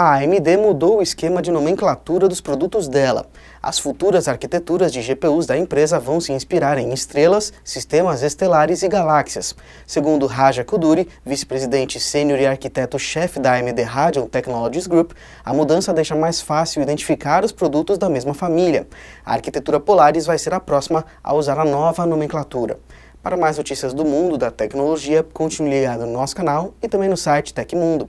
A AMD mudou o esquema de nomenclatura dos produtos dela. As futuras arquiteturas de GPUs da empresa vão se inspirar em estrelas, sistemas estelares e galáxias. Segundo Raja Kuduri, vice-presidente sênior e arquiteto-chefe da AMD Radeon Technologies Group, a mudança deixa mais fácil identificar os produtos da mesma família. A arquitetura Polaris vai ser a próxima a usar a nova nomenclatura. Para mais notícias do mundo da tecnologia, continue ligado no nosso canal e também no site Tecmundo.